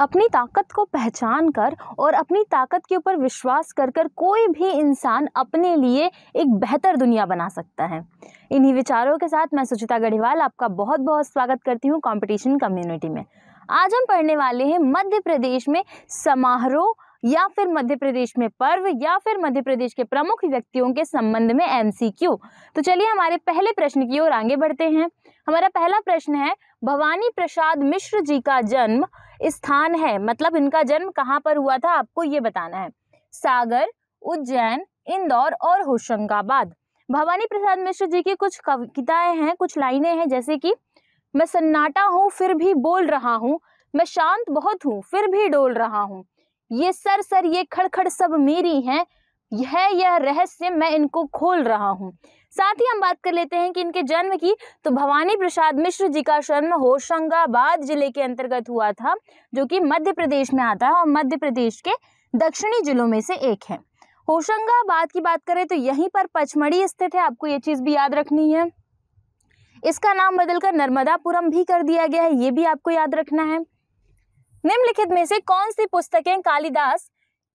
अपनी ताकत को पहचान कर और अपनी ताकत के ऊपर विश्वास कर कर कोई भी इंसान अपने लिए एक बेहतर दुनिया बना सकता है इन्हीं विचारों के साथ मैं सुचिता गढ़ीवाल आपका बहुत बहुत स्वागत करती हूँ कॉम्पिटिशन कम्युनिटी में आज हम पढ़ने वाले हैं मध्य प्रदेश में समारोह या फिर मध्य प्रदेश में पर्व या फिर मध्य प्रदेश के प्रमुख व्यक्तियों के संबंध में एमसीक्यू तो चलिए हमारे पहले प्रश्न की ओर आगे बढ़ते हैं हमारा पहला प्रश्न है भवानी प्रसाद मिश्र जी का जन्म स्थान है मतलब इनका जन्म कहाँ पर हुआ था आपको ये बताना है सागर उज्जैन इंदौर और होशंगाबाद भवानी प्रसाद मिश्र जी की कुछ कविताएं हैं कुछ लाइनें हैं जैसे कि मैं सन्नाटा हूँ फिर भी बोल रहा हूँ मैं शांत बहुत हूँ फिर भी डोल रहा हूँ ये सर सर ये खड़खड़ सब मेरी हैं यह यह रहस्य मैं इनको खोल रहा हूँ साथ ही हम बात कर लेते हैं कि इनके जन्म की तो भवानी प्रसाद मिश्र जी का जन्म होशंगाबाद जिले के अंतर्गत हुआ था जो कि मध्य प्रदेश में आता है और मध्य प्रदेश के दक्षिणी जिलों में से एक है होशंगाबाद की बात करें तो यहीं पर पचमढ़ी स्थित है आपको ये चीज़ भी याद रखनी है इसका नाम बदलकर नर्मदापुरम भी कर दिया गया है ये भी आपको याद रखना है निम्नलिखित में से कौन सी पुस्तकें कालिदास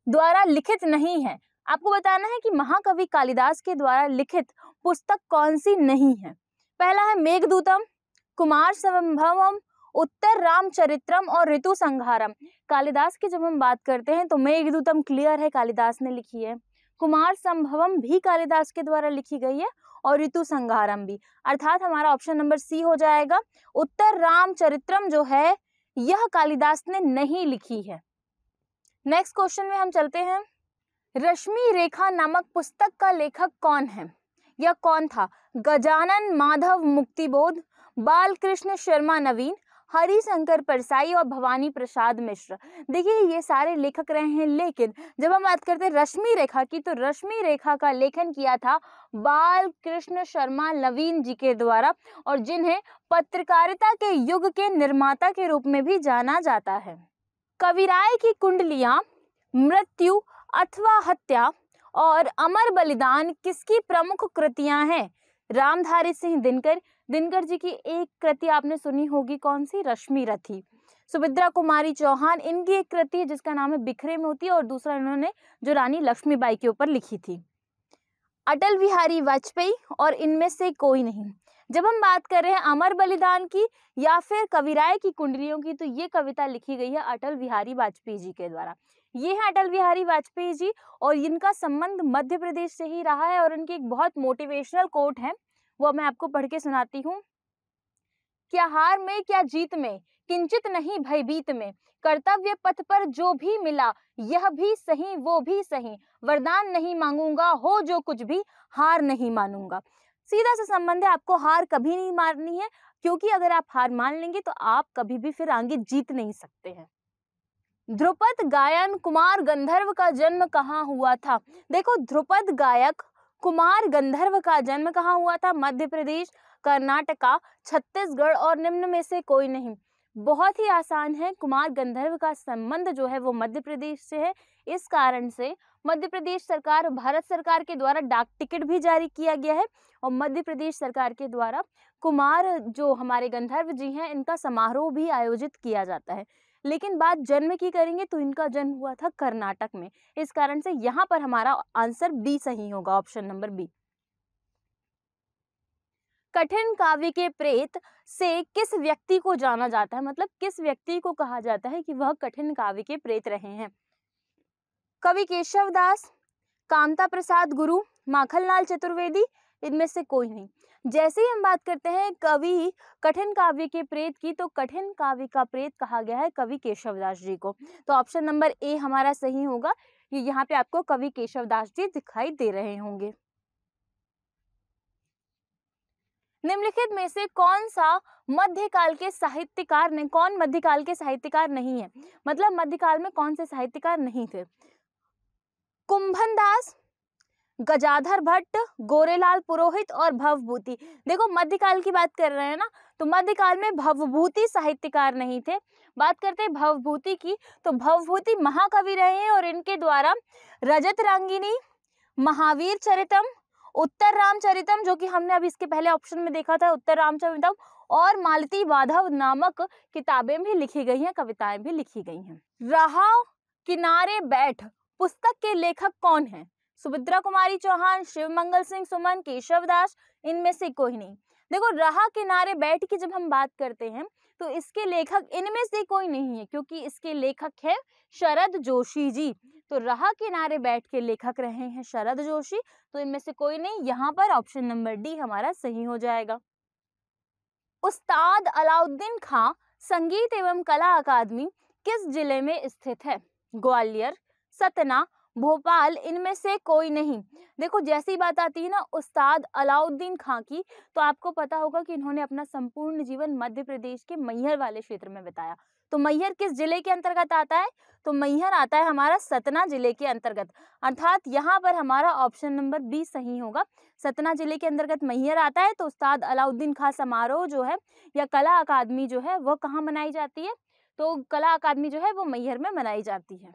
द्वारा लिखित नहीं है आपको बताना है कि महाकवि कालिदास के द्वारा लिखित पुस्तक कौन सी नहीं है पहला है मेघदूतम कुमार संभवम उत्तर रामचरित्रम और ऋतु संघारम कालिदास की जब हम बात करते हैं तो मेघदूतम क्लियर है कालिदास ने लिखी है कुमार संभवम भी कालिदास के द्वारा लिखी गई है और ऋतु संघारम भी अर्थात हमारा ऑप्शन नंबर सी हो जाएगा उत्तर रामचरित्रम जो है यह कालिदास ने नहीं लिखी है नेक्स्ट क्वेश्चन में हम चलते हैं रश्मि रेखा नामक पुस्तक का लेखक कौन है या कौन था गजानन माधव मुक्तिबोध बालकृष्ण शर्मा नवीन हरिशंकर परसाई और भवानी प्रसाद मिश्र देखिए ये सारे लेखक रहे हैं लेकिन जब हम बात करते हैं रश्मि रेखा की तो रश्मि रेखा का लेखन किया था बाल कृष्ण शर्मा नवीन जी के द्वारा और जिन्हें पत्रकारिता के युग के निर्माता के रूप में भी जाना जाता है कविराय की कुंडलियां मृत्यु अथवा हत्या और अमर बलिदान किसकी प्रमुख कृतियां हैं रामधारी सिंह दिनकर दिनकर जी की एक कृति आपने सुनी होगी कौन सी रश्मि रथी सुभद्रा कुमारी चौहान इनकी एक कृति है जिसका नाम है बिखरे मोती और दूसरा इन्होंने जो रानी लक्ष्मीबाई के ऊपर लिखी थी अटल बिहारी वाजपेयी और इनमें से कोई नहीं जब हम बात कर रहे हैं अमर बलिदान की या फिर कविराय की कुंडलियों की तो ये कविता लिखी गई है अटल बिहारी वाजपेयी जी के द्वारा ये है अटल बिहारी वाजपेयी जी और इनका संबंध मध्य प्रदेश से ही रहा है और इनकी एक बहुत मोटिवेशनल कोट है वो मैं आपको पढ़ के सुनाती हूँ क्या हार में क्या जीत में किंचित नहीं भयभीत में कर्तव्य पथ पर जो भी मिला यह भी सही वो भी सही वरदान नहीं मांगूंगा हो जो कुछ भी हार नहीं मानूंगा सीधा सा संबंध है आपको हार कभी नहीं मारनी है क्योंकि अगर आप हार मान लेंगे तो आप कभी भी फिर आगे जीत नहीं सकते हैं ध्रुपद गायन कुमार गंधर्व का जन्म कहाँ हुआ था देखो ध्रुपद गायक कुमार गंधर्व का जन्म कहाँ हुआ था मध्य प्रदेश कर्नाटका छत्तीसगढ़ और निम्न में से कोई नहीं बहुत ही आसान है कुमार गंधर्व का संबंध जो है वो मध्य प्रदेश से है इस कारण से मध्य प्रदेश सरकार भारत सरकार के द्वारा डाक टिकट भी जारी किया गया है और मध्य प्रदेश सरकार के द्वारा कुमार जो हमारे गंधर्व जी हैं इनका समारोह भी आयोजित किया जाता है लेकिन बात जन्म की करेंगे तो इनका जन्म हुआ था कर्नाटक में इस कारण से यहाँ पर हमारा आंसर बी सही होगा ऑप्शन नंबर बी कठिन काव्य के प्रेत से किस व्यक्ति को जाना जाता है मतलब किस व्यक्ति को कहा जाता है कि वह कठिन काव्य के प्रेत रहे हैं कवि केशव दास कांता प्रसाद गुरु माखनलाल चतुर्वेदी इनमें से कोई नहीं जैसे ही हम बात करते हैं कवि कठिन काव्य के प्रेत की तो कठिन काव्य का प्रेत कहा गया है कवि केशवदास जी को तो ऑप्शन नंबर ए हमारा सही होगा ये यहाँ पे आपको कवि केशवदास जी दिखाई दे रहे होंगे निम्नलिखित में से कौन सा मध्यकाल के साहित्यकार ने कौन मध्यकाल के साहित्यकार नहीं है मतलब मध्यकाल में कौन से साहित्यकार नहीं थे कुंभन दास गजाधर भट्ट गोरेलाल पुरोहित और भवभूति देखो मध्यकाल की बात कर रहे हैं ना तो मध्यकाल में भवभूति साहित्यकार नहीं थे बात करते हैं भवभूति की तो भवभूति महाकवि रहे हैं और इनके द्वारा रजत रंगिनी महावीर चरितम उत्तर रामचरितम जो कि हमने अभी इसके पहले ऑप्शन में देखा था उत्तर रामचरितम और मालती माधव नामक किताबें भी लिखी गई हैं कविताएं भी लिखी गई हैं रहा किनारे बैठ पुस्तक के लेखक कौन है सुभद्रा कुमारी चौहान शिव मंगल सिंह सुमन केशव दास इनमें से कोई नहीं देखो राह किनारे बैठ की जब हम बात करते हैं तो इसके लेखक इनमें से कोई नहीं है क्योंकि इसके लेखक है शरद जोशी जी तो रहा किनारे बैठ के लेखक रहे हैं शरद जोशी तो इनमें से कोई नहीं यहाँ पर ऑप्शन नंबर डी हमारा सही हो जाएगा उस्ताद अलाउद्दीन खां संगीत एवं कला अकादमी किस जिले में स्थित है ग्वालियर सतना भोपाल इनमें से कोई नहीं देखो जैसी बात आती है ना उस्ताद अलाउद्दीन खां की तो आपको पता होगा कि इन्होंने अपना संपूर्ण जीवन मध्य प्रदेश के मैहर वाले क्षेत्र में बताया तो मैहर किस जिले के अंतर्गत आता है तो मैहर आता है हमारा सतना जिले के अंतर्गत अर्थात यहाँ पर हमारा ऑप्शन नंबर बी सही होगा सतना जिले के अंतर्गत मैहर आता है तो उस्ताद अलाउद्दीन खां समारोह जो है या कला अकादमी जो है वह कहाँ मनाई जाती है तो कला अकादमी जो है वो मैहर में मनाई जाती है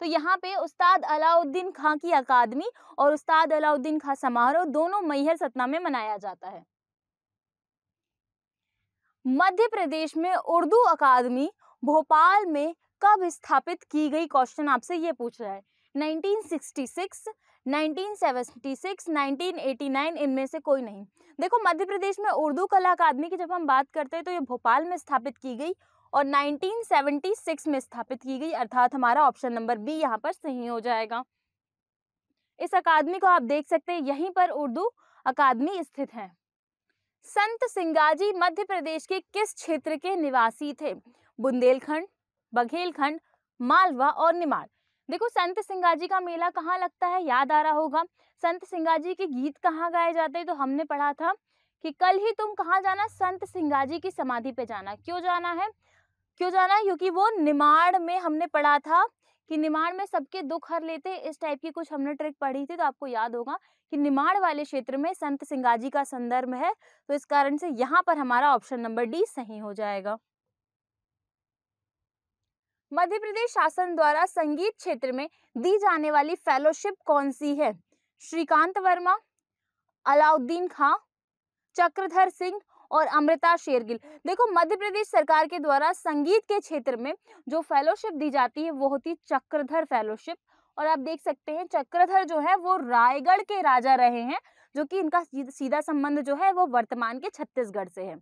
तो यहाँ पे उस्ताद अलाउद्दीन खां की अकादमी और उस्ताद अलाउद्दीन खां समारोह दोनों मैहर सतना में मनाया जाता है मध्य प्रदेश में उर्दू अकादमी भोपाल में कब स्थापित की गई क्वेश्चन आपसे ये पूछ रहा है 1966, 1976, 1989 इनमें से कोई नहीं देखो मध्य प्रदेश में उर्दू कला अकादमी की जब हम बात करते हैं तो ये भोपाल में स्थापित की गई और 1976 में स्थापित की गई अर्थात हमारा ऑप्शन नंबर बी यहाँ पर सही हो जाएगा इस अकादमी को आप देख सकते हैं यहीं पर उर्दू अकादमी स्थित है संत सिंगाजी मध्य प्रदेश के किस क्षेत्र के निवासी थे बुंदेलखंड बघेलखंड मालवा और निमाड़ देखो संत सिंगाजी का मेला कहाँ लगता है याद आ रहा होगा संत सिंगाजी के गीत कहाँ गाए जाते हैं तो हमने पढ़ा था कि कल ही तुम कहाँ जाना संत सिंगाजी की समाधि पे जाना क्यों जाना है क्यों जाना है क्योंकि वो निमाड़ में हमने पढ़ा था कि निमाड़ में सबके दुख हर लेते इस टाइप की कुछ हमने ट्रिक पढ़ी थी तो आपको याद होगा कि निमाड़ वाले क्षेत्र में संत सिंगाजी का संदर्भ है तो इस कारण से यहाँ पर हमारा ऑप्शन नंबर डी सही हो जाएगा मध्य प्रदेश शासन द्वारा संगीत क्षेत्र में दी जाने वाली फेलोशिप कौन सी है श्रीकांत वर्मा अलाउद्दीन खां चक्रधर सिंह और अमृता शेरगिल देखो मध्य प्रदेश सरकार के द्वारा संगीत के क्षेत्र में जो फेलोशिप दी जाती है वो होती चक्रधर फेलोशिप और आप देख सकते हैं चक्रधर जो है वो रायगढ़ के राजा रहे हैं जो कि इनका सीधा संबंध जो है वो वर्तमान के छत्तीसगढ़ से है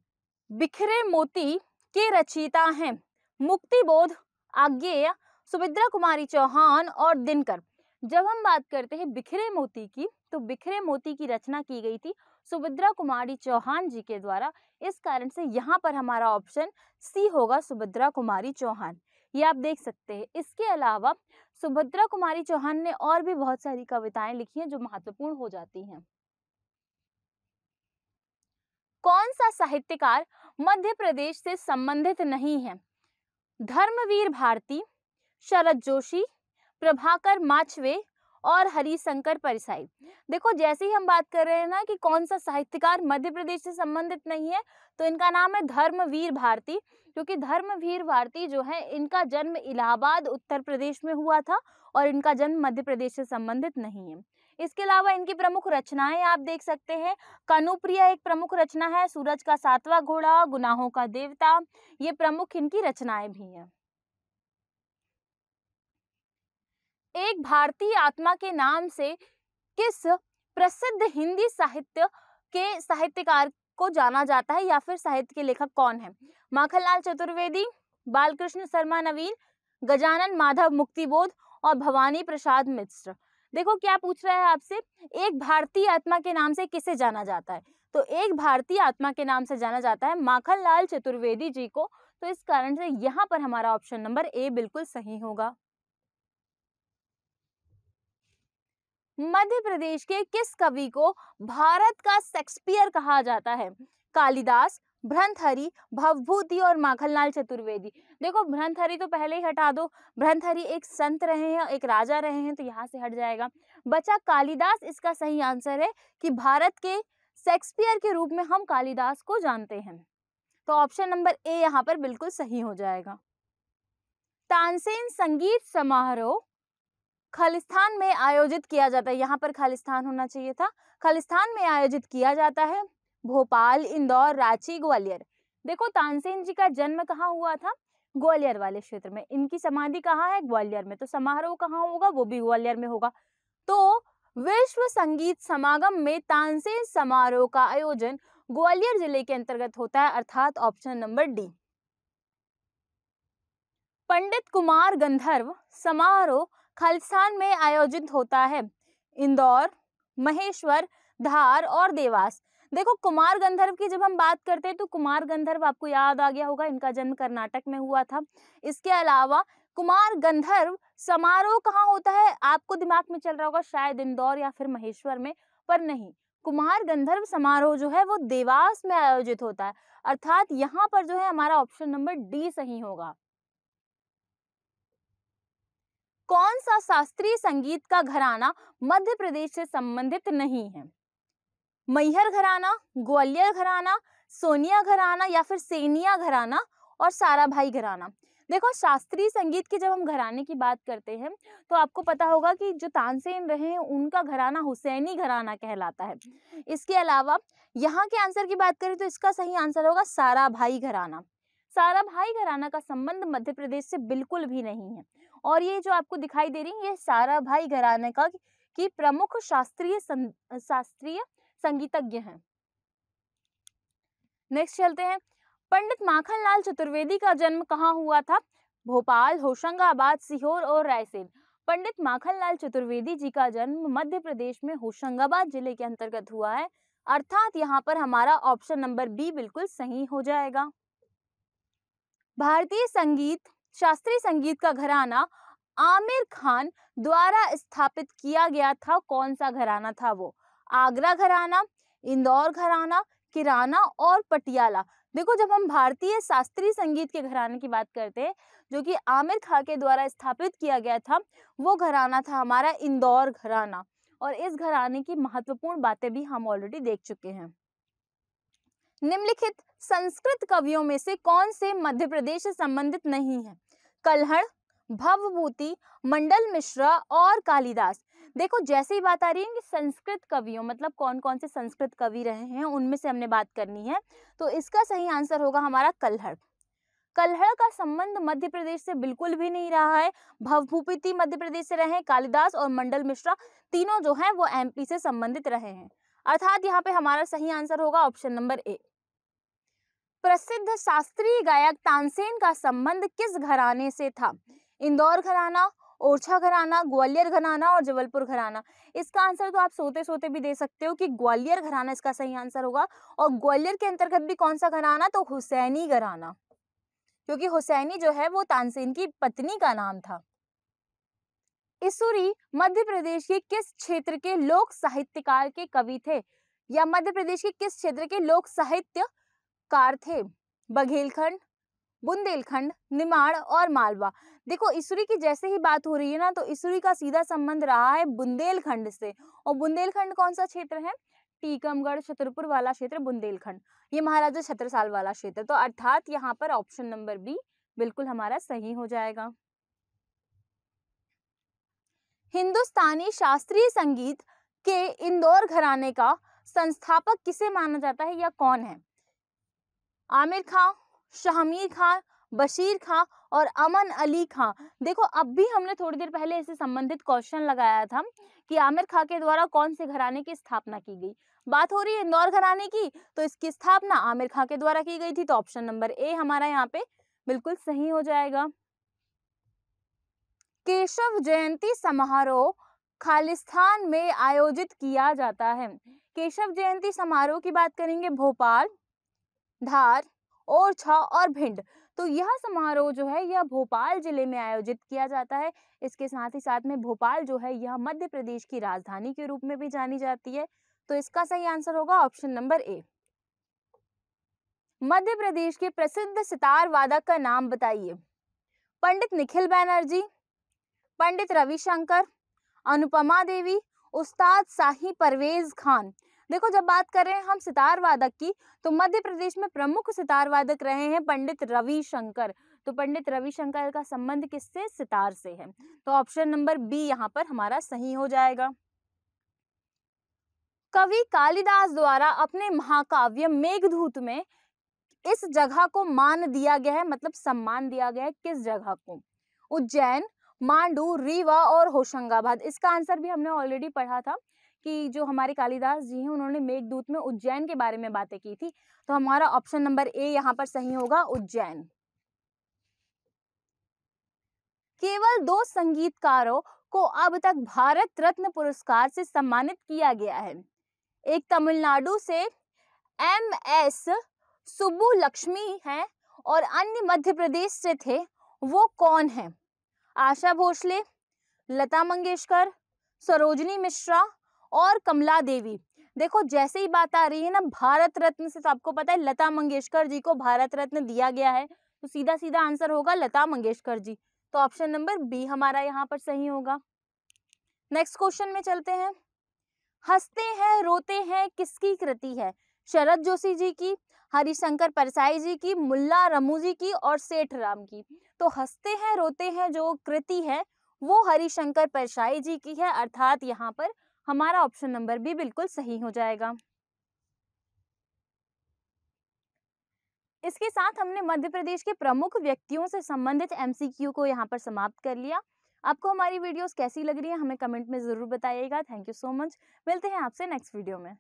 बिखरे मोती के रचयिता हैं बोध आज्ञेय सुमित्रा कुमारी चौहान और दिनकर जब हम बात करते हैं बिखरे मोती की तो बिखरे मोती की रचना की गई थी सुभद्रा कुमारी चौहान जी के द्वारा इस कारण से यहाँ पर हमारा ऑप्शन सी होगा सुभद्रा कुमारी चौहान ये आप देख सकते हैं इसके अलावा सुभद्रा कुमारी चौहान ने और भी बहुत सारी कविताएं लिखी हैं जो महत्वपूर्ण हो जाती हैं कौन सा साहित्यकार मध्य प्रदेश से संबंधित नहीं है धर्मवीर भारती शरद जोशी प्रभाकर माछवे और हरिशंकर परिसाई देखो जैसे ही हम बात कर रहे हैं ना कि कौन सा साहित्यकार मध्य प्रदेश से संबंधित नहीं है तो इनका नाम है धर्मवीर भारती क्योंकि धर्मवीर भारती जो है इनका जन्म इलाहाबाद उत्तर प्रदेश में हुआ था और इनका जन्म मध्य प्रदेश से संबंधित नहीं है इसके अलावा इनकी प्रमुख रचनाएं आप देख सकते हैं कनुप्रिया एक प्रमुख रचना है सूरज का सातवां घोड़ा गुनाहों का देवता ये प्रमुख इनकी रचनाएं भी हैं एक भारतीय आत्मा के नाम से किस प्रसिद्ध हिंदी साहित्य के साहित्यकार को जाना जाता है या फिर साहित्य के लेखक कौन है माखनलाल चतुर्वेदी बालकृष्ण शर्मा नवीन गजानन माधव मुक्तिबोध और भवानी प्रसाद मिश्र देखो क्या पूछ रहा है आपसे एक भारतीय आत्मा के नाम से किसे जाना जाता है तो एक भारतीय आत्मा के नाम से जाना जाता है माखनलाल चतुर्वेदी जी को तो इस कारण से यहाँ पर हमारा ऑप्शन नंबर ए बिल्कुल सही होगा मध्य प्रदेश के किस कवि को भारत का शेक्सपियर कहा जाता है कालिदास भ्रंथहरी भवभूति और माखनलाल चतुर्वेदी देखो भ्रंथहरी तो पहले ही हटा दो भ्रंथहरी एक संत रहे हैं एक राजा रहे हैं तो यहाँ से हट जाएगा बचा कालिदास इसका सही आंसर है कि भारत के शेक्सपियर के रूप में हम कालिदास को जानते हैं तो ऑप्शन नंबर ए यहाँ पर बिल्कुल सही हो जाएगा तानसेन संगीत समारोह खालिस्तान में आयोजित किया जाता है यहाँ पर खालिस्तान होना चाहिए था खालिस्तान में आयोजित किया जाता है भोपाल इंदौर रांची ग्वालियर देखो तानसेन जी का जन्म कहाँ हुआ था ग्वालियर वाले क्षेत्र में इनकी समाधि कहाँ है ग्वालियर में तो समारोह कहाँ होगा वो भी ग्वालियर में होगा तो विश्व संगीत समागम में तानसेन समारोह का आयोजन ग्वालियर जिले के अंतर्गत होता है अर्थात option number D Pandit Kumar Gandharva समारोह खालिस्तान में आयोजित होता है इंदौर महेश्वर धार और देवास देखो कुमार गंधर्व की जब हम बात करते हैं तो कुमार गंधर्व आपको याद आ गया होगा इनका जन्म कर्नाटक में हुआ था इसके अलावा कुमार गंधर्व समारोह कहाँ होता है आपको दिमाग में चल रहा होगा शायद इंदौर या फिर महेश्वर में पर नहीं कुमार गंधर्व समारोह जो है वो देवास में आयोजित होता है अर्थात यहाँ पर जो है हमारा ऑप्शन नंबर डी सही होगा कौन सा शास्त्रीय संगीत का घराना मध्य प्रदेश से संबंधित नहीं है मैहर घराना ग्वालियर घराना सोनिया घराना या फिर सेनिया घराना और साराभाई घराना देखो शास्त्रीय संगीत की जब हम घराने की बात करते हैं तो आपको पता होगा कि जो तानसेन रहे हैं उनका घराना हुसैनी घराना कहलाता है इसके अलावा यहाँ के आंसर की बात करें तो इसका सही आंसर होगा सारा भाई घराना सारा भाई घराना का संबंध मध्य प्रदेश से बिल्कुल भी नहीं है और ये जो आपको दिखाई दे रही है ये सारा भाई घराने का की प्रमुख शास्त्रीय शास्त्रीय संगीतज्ञ हैं नेक्स्ट चलते हैं पंडित माखनलाल चतुर्वेदी का जन्म कहाँ हुआ था भोपाल होशंगाबाद सीहोर और रायसेन पंडित माखनलाल चतुर्वेदी जी का जन्म मध्य प्रदेश में होशंगाबाद जिले के अंतर्गत हुआ है अर्थात यहाँ पर हमारा ऑप्शन नंबर बी बिल्कुल सही हो जाएगा भारतीय संगीत शास्त्रीय संगीत का घराना आमिर खान द्वारा स्थापित किया गया था कौन सा घराना था वो आगरा घराना इंदौर घराना किराना और पटियाला देखो जब हम भारतीय शास्त्रीय संगीत के घराने की बात करते हैं जो कि आमिर खान के द्वारा स्थापित किया गया था वो घराना था हमारा इंदौर घराना और इस घराने की महत्वपूर्ण बातें भी हम ऑलरेडी देख चुके हैं निम्नलिखित संस्कृत कवियों में से कौन से मध्य प्रदेश से संबंधित नहीं है कलहण भवभूति मंडल मिश्रा और कालिदास देखो जैसे ही बात आ रही है कि संस्कृत कवियों मतलब कौन कौन से संस्कृत कवि रहे हैं उनमें से हमने बात करनी है तो इसका सही आंसर होगा हमारा कल्हड़ कलहड़ का संबंध मध्य प्रदेश से बिल्कुल भी नहीं रहा है भवभूपति मध्य प्रदेश से रहे हैं कालिदास और मंडल मिश्रा तीनों जो हैं वो एमपी से संबंधित रहे हैं अर्थात यहाँ पे हमारा सही आंसर होगा ऑप्शन नंबर ए प्रसिद्ध शास्त्रीय गायक तानसेन का संबंध किस घराने से था इंदौर घराना ओरछा घराना ग्वालियर घराना और जबलपुर घराना इसका आंसर तो आप सोते सोते भी दे सकते हो कि ग्वालियर घराना इसका सही आंसर होगा और ग्वालियर के अंतर्गत भी कौन सा घराना तो हुसैनी घराना क्योंकि हुसैनी जो है वो तानसेन की पत्नी का नाम था इसुरी मध्य प्रदेश के किस क्षेत्र के लोक साहित्यकार के कवि थे या मध्य प्रदेश के किस क्षेत्र के लोक साहित्य कारथे बघेलखंड बुंदेलखंड निमाड़ और मालवा देखो इसुरी की जैसे ही बात हो रही है ना तो इसुरी का सीधा संबंध रहा है बुंदेलखंड से और बुंदेलखंड कौन सा क्षेत्र है टीकमगढ़ छतरपुर वाला क्षेत्र बुंदेलखंड ये महाराजा छत्रसाल वाला क्षेत्र तो अर्थात यहाँ पर ऑप्शन नंबर बी बिल्कुल हमारा सही हो जाएगा हिंदुस्तानी शास्त्रीय संगीत के इंदौर घराने का संस्थापक किसे माना जाता है या कौन है आमिर खां शाहमीर खां बशीर खां और अमन अली खां देखो अब भी हमने थोड़ी देर पहले इससे संबंधित क्वेश्चन लगाया था कि आमिर खां के द्वारा कौन से घराने की स्थापना की गई बात हो रही है इंदौर घराने की तो इसकी स्थापना आमिर खां के द्वारा की गई थी तो ऑप्शन नंबर ए हमारा यहाँ पे बिल्कुल सही हो जाएगा केशव जयंती समारोह खालिस्तान में आयोजित किया जाता है केशव जयंती समारोह की बात करेंगे भोपाल धार ओरछा और भिंड तो यह समारोह जो है यह भोपाल जिले में आयोजित किया जाता है इसके साथ ही साथ में भोपाल जो है यह मध्य प्रदेश की राजधानी के रूप में भी जानी जाती है तो इसका सही आंसर होगा ऑप्शन नंबर ए मध्य प्रदेश के प्रसिद्ध सितार वादक का नाम बताइए पंडित निखिल बैनर्जी पंडित रविशंकर अनुपमा देवी उस्ताद शाही परवेज खान देखो जब बात करें हम सितार वादक की तो मध्य प्रदेश में प्रमुख सितार वादक रहे हैं पंडित रविशंकर तो पंडित रविशंकर का संबंध किससे सितार से है तो ऑप्शन नंबर बी यहाँ पर हमारा सही हो जाएगा कवि कालिदास द्वारा अपने महाकाव्य मेघधूत में इस जगह को मान दिया गया है मतलब सम्मान दिया गया है किस जगह को उज्जैन मांडू रीवा और होशंगाबाद इसका आंसर भी हमने ऑलरेडी पढ़ा था कि जो हमारे कालिदास जी हैं उन्होंने मेघदूत में उज्जैन के बारे में बातें की थी तो हमारा ऑप्शन नंबर ए यहाँ पर सही होगा उज्जैन केवल दो संगीतकारों को अब तक भारत रत्न पुरस्कार से सम्मानित किया गया है एक तमिलनाडु से एम एस सुब्बू लक्ष्मी है और अन्य मध्य प्रदेश से थे वो कौन है आशा भोसले लता मंगेशकर सरोजनी मिश्रा और कमला देवी देखो जैसे ही बात आ रही है ना भारत रत्न से तो आपको पता है लता मंगेशकर जी को भारत रत्न दिया गया है तो सीधा सीधा आंसर होगा लता मंगेशकर जी तो ऑप्शन नंबर बी हमारा यहाँ पर सही होगा नेक्स्ट क्वेश्चन में चलते हैं हंसते हैं रोते हैं किसकी कृति है शरद जोशी जी की हरिशंकर परसाई जी की मुल्ला रमू जी की और सेठ राम की तो हंसते हैं रोते हैं जो कृति है वो हरिशंकर परसाई जी की है अर्थात यहाँ पर हमारा ऑप्शन नंबर भी बिल्कुल सही हो जाएगा इसके साथ हमने मध्य प्रदेश के प्रमुख व्यक्तियों से संबंधित एमसीक्यू को यहाँ पर समाप्त कर लिया आपको हमारी वीडियोस कैसी लग रही है हमें कमेंट में ज़रूर बताइएगा थैंक यू सो मच मिलते हैं आपसे नेक्स्ट वीडियो में